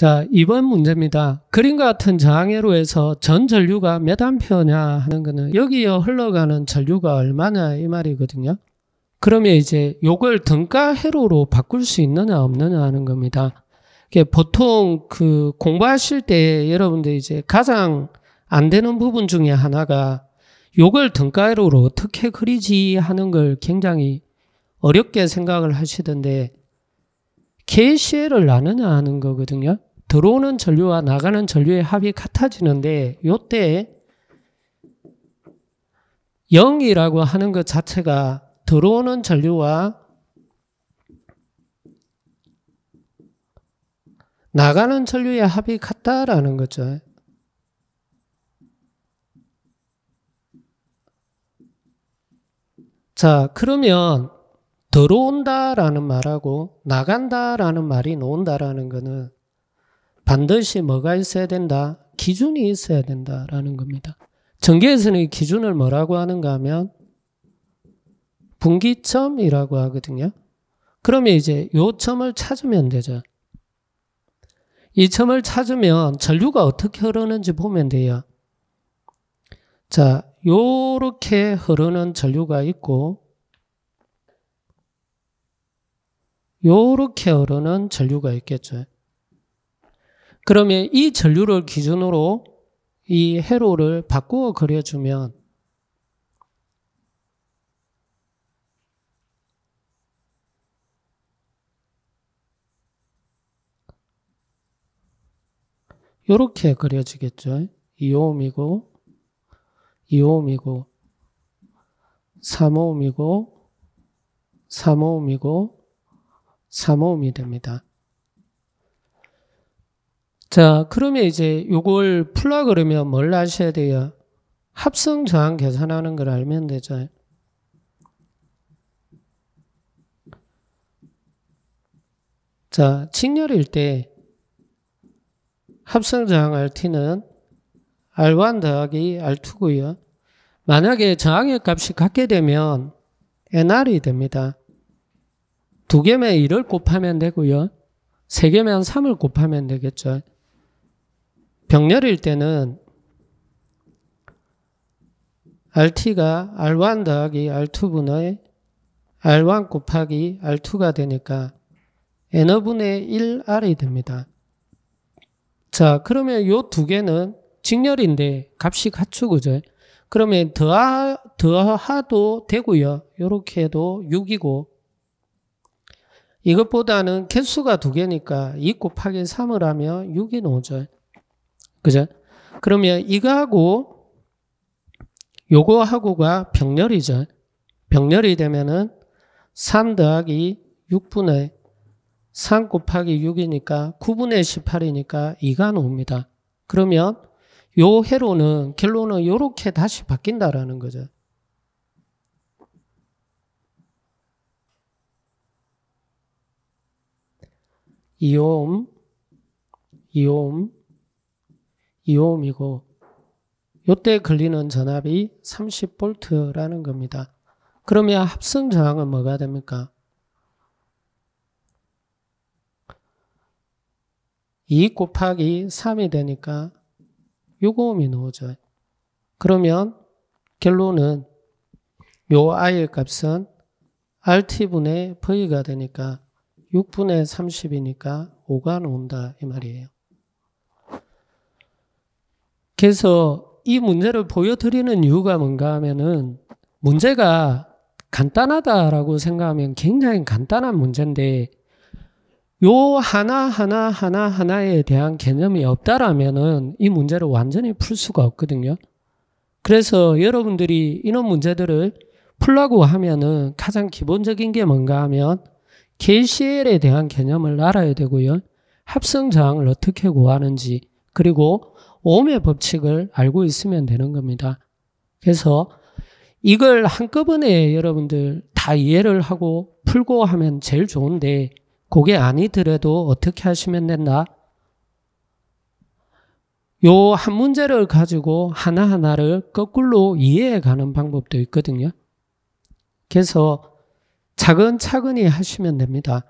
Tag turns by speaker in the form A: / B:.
A: 자, 이번 문제입니다. 그림과 같은 장애로에서전 전류가 몇 암페어냐 하는 거는 여기에 흘러가는 전류가 얼마냐 이 말이거든요. 그러면 이제 요걸 등가 회로로 바꿀 수 있느냐 없느냐 하는 겁니다. 보통 그 공부하실 때 여러분들 이제 가장 안 되는 부분 중에 하나가 요걸 등가 회로로 어떻게 그리지 하는 걸 굉장히 어렵게 생각을 하시던데 KCL을 나느냐 하는 거거든요. 들어오는 전류와 나가는 전류의 합이 같아지는데 요때 0이라고 하는 것 자체가 들어오는 전류와 나가는 전류의 합이 같다라는 거죠. 자, 그러면 들어온다라는 말하고 나간다라는 말이 나온다라는 거는 반드시 뭐가 있어야 된다? 기준이 있어야 된다라는 겁니다. 전개에서는 기준을 뭐라고 하는가 하면 분기점이라고 하거든요. 그러면 이제 요 점을 찾으면 되죠. 이 점을 찾으면 전류가 어떻게 흐르는지 보면 돼요. 자, 요렇게 흐르는 전류가 있고 요렇게 흐르는 전류가 있겠죠. 그러면 이 전류를 기준으로 이 회로를 바꾸어 그려주면 이렇게 그려지겠죠. 2옴이고 2옴이고 3옴이고 3옴이고 3옴이 됩니다. 자, 그러면 이제 요걸 풀라 그러면 뭘 아셔야 돼요? 합성 저항 계산하는 걸 알면 되죠. 자, 직렬일 때 합성 저항 RT는 R1 더하기 R2고요. 만약에 저항의 값이 같게 되면 NR이 됩니다. 두 개면 1을 곱하면 되고요. 세 개면 3을 곱하면 되겠죠. 병렬일 때는 RT가 R1 더하기 R2분의 R1 곱하기 R2가 되니까 n 분의 1R이 됩니다. 자, 그러면 이 두 개는 직렬인데 값이 갖추고죠. 그러면 더하, 더하도 되고요. 이렇게 해도 6이고 이것보다는 개수가 두 개니까 2 곱하기 3을 하면 6이 나오죠. 그죠? 그러면 이거하고 요거하고가 병렬이죠. 병렬이 되면은 3 더하기 6분의 3 곱하기 6이니까 9분의 18이니까 2가 나옵니다. 그러면 요회로는 결론은 요렇게 다시 바뀐다라는 거죠. 이옴 이옴 2옴이고 요때 걸리는 전압이 3 0볼트라는 겁니다. 그러면 합성 저항은 뭐가 됩니까? 2 곱하기 3이 되니까 6옴이 나오죠. 그러면 결론은 요 i의 값은 RT분의 V가 되니까 6분의 30이니까 5가 나온다 이 말이에요. 그래서 이 문제를 보여드리는 이유가 뭔가 하면은 문제가 간단하다라고 생각하면 굉장히 간단한 문제인데 요 하나하나 하나하나에 대한 개념이 없다라면은 이 문제를 완전히 풀 수가 없거든요. 그래서 여러분들이 이런 문제들을 풀라고 하면은 가장 기본적인 게 뭔가 하면 KCL에 대한 개념을 알아야 되고요. 합성 저항을 어떻게 구하는지, 그리고 오의 법칙을 알고 있으면 되는 겁니다. 그래서 이걸 한꺼번에 여러분들 다 이해를 하고 풀고 하면 제일 좋은데 그게 아니더라도 어떻게 하시면 된다? 요한 문제를 가지고 하나하나를 거꾸로 이해해 가는 방법도 있거든요. 그래서 차근차근히 하시면 됩니다.